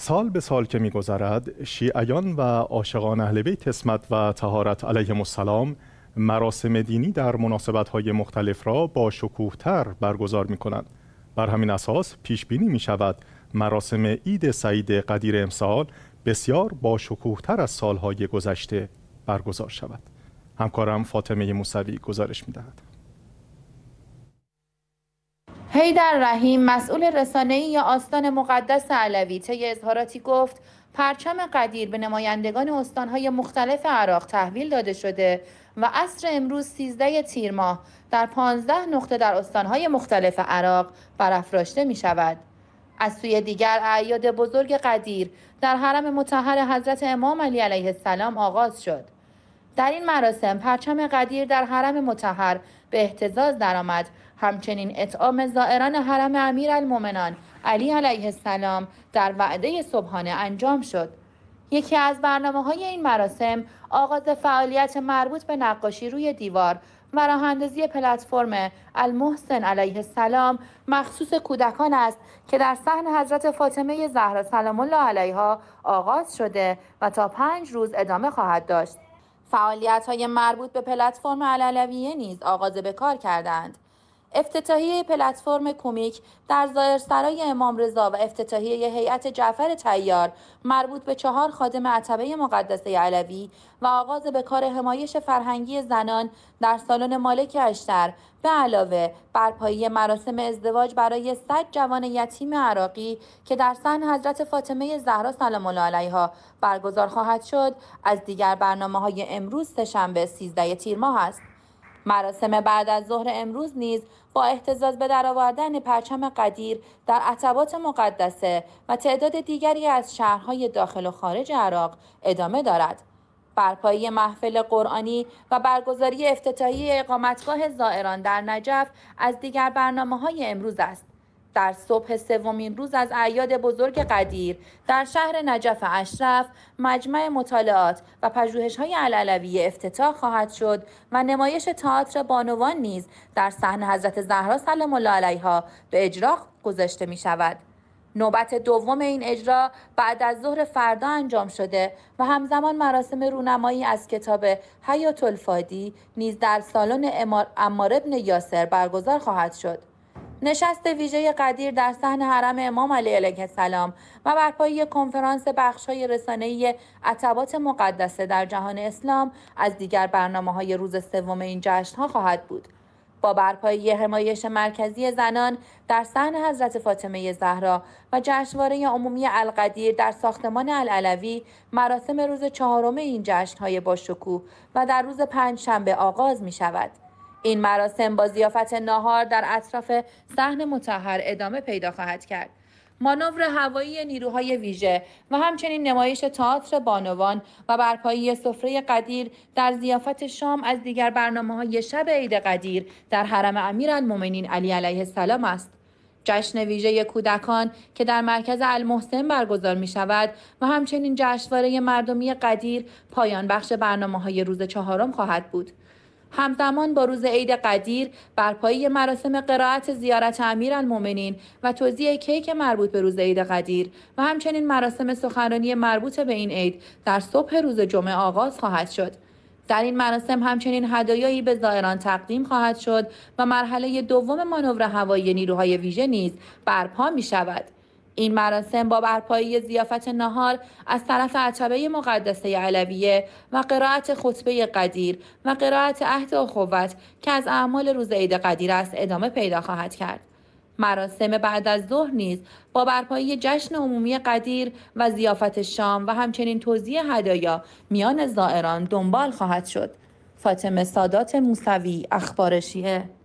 سال به سال که میگذرد شیعیان و عاشقان اهل بیت اسمت و تهارت علیهم السلام مراسم دینی در مناسبت های مختلف را با شکوه تر برگزار می کنند. بر همین اساس پیش بینی می شود مراسم عید سعید قدیر امسال بسیار با شکوه تر از سالهای گذشته برگزار شود. همکارم فاطمه موسوی گزارش می دهد. حیدر رحیم مسئول رسانه‌ای یا آستان مقدس علوی طی اظهاراتی گفت پرچم قدیر به نمایندگان استانهای مختلف عراق تحویل داده شده و عصر امروز 13 تیر ماه در 15 نقطه در استانهای مختلف عراق برافراشته می شود. از سوی دیگر اعیاد بزرگ قدیر در حرم متحر حضرت امام علی علیه السلام آغاز شد. در این مراسم پرچم قدیر در حرم متحر به احتزاز درآمد همچنین اطعام زائران حرم المومنان علی علیه السلام در وعده صبحانه انجام شد یکی از برنامه های این مراسم آغاز فعالیت مربوط به نقاشی روی دیوار و راهندزی پلتفرم المحسن علیه السلام مخصوص کودکان است که در صحن حضرت فاطمه زهرا سلام الله علیها آغاز شده و تا پنج روز ادامه خواهد داشت فعالیت های مربوط به پلتفرم علالویه نیز آغاز به کار کردند افتتاحیه پلتفرم کومیک در سرای امام رضا و افتتاحیه هیئت جعفر تیار مربوط به چهار خادم عتبه مقدسه علوی و آغاز به کار حمایش فرهنگی زنان در سالن مالک اشتر به علاوه برپایی مراسم ازدواج برای صد جوان یتیم عراقی که در سن حضرت فاطمه زهرا سلام الله علیها برگزار خواهد شد از دیگر برنامه های امروز سهشنبه 13 تیر ماه است مراسم بعد از ظهر امروز نیز با احتزاز به درآوردن پرچم قدیر در عتبات مقدسه و تعداد دیگری از شهرهای داخل و خارج عراق ادامه دارد برپایی محفل قرآنی و برگزاری افتتاحی اقامتگاه زائران در نجف از دیگر برنامه های امروز است در صبح سومین روز از اعیاد بزرگ قدیر در شهر نجف اشرف مجمع مطالعات و های علالوی افتتاح خواهد شد و نمایش تئاتر بانوان نیز در صحن حضرت زهرا سلام الله علیها به اجرا گذاشته می شود. نوبت دوم این اجرا بعد از ظهر فردا انجام شده و همزمان مراسم رونمایی از کتاب حیات الفادی نیز در سالن امار ابن یاسر برگزار خواهد شد. نشست ویژه قدیر در صحن حرم امام علی علیه السلام و برپایی کنفرانس بخشهای رسانه عطبات مقدسه در جهان اسلام از دیگر برنامه های روز سوم این جشنها خواهد بود با برپایی حمایش مرکزی زنان در صحن حضرت فاطمه زهرا و جشنواره عمومی القدیر در ساختمان العلوی مراسم روز چهارم این جشنهای با شکوه و در روز پنج شنبه آغاز می شود. این مراسم با زیافت ناهار در اطراف صحن متحر ادامه پیدا خواهد کرد مانور هوایی نیروهای ویژه و همچنین نمایش تئاتر بانوان و برپایی سفره قدیر در زیافت شام از دیگر برنامه های شب عید قدیر در حرم امیرالمؤمنین علی علیه السلام است جشن ویژه کودکان که در مرکز المحسن برگزار می شود و همچنین جشنواره مردمی قدیر پایان بخش برنامه های روز چهارم خواهد بود. همزمان با روز عید قدیر برپایی مراسم قرائت زیارت امیرالمؤمنین و توزیع کیک مربوط به روز عید قدیر و همچنین مراسم سخنرانی مربوط به این عید در صبح روز جمعه آغاز خواهد شد در این مراسم همچنین هدایایی به زائران تقدیم خواهد شد و مرحله دوم مانور هوایی نیروهای ویژه نیز برپا می شود. این مراسم با برپایی زیافت نهار از طرف عتبه مقدسه علویه و قرائت خطبه قدیر و قرائت عهد اخوت که از اعمال روز عید قدیر است ادامه پیدا خواهد کرد مراسم بعد از ظهر نیز با برپایی جشن عمومی قدیر و زیافت شام و همچنین توزیع هدایا میان زائران دنبال خواهد شد فاطمه سادات موسوی اخبار شیعه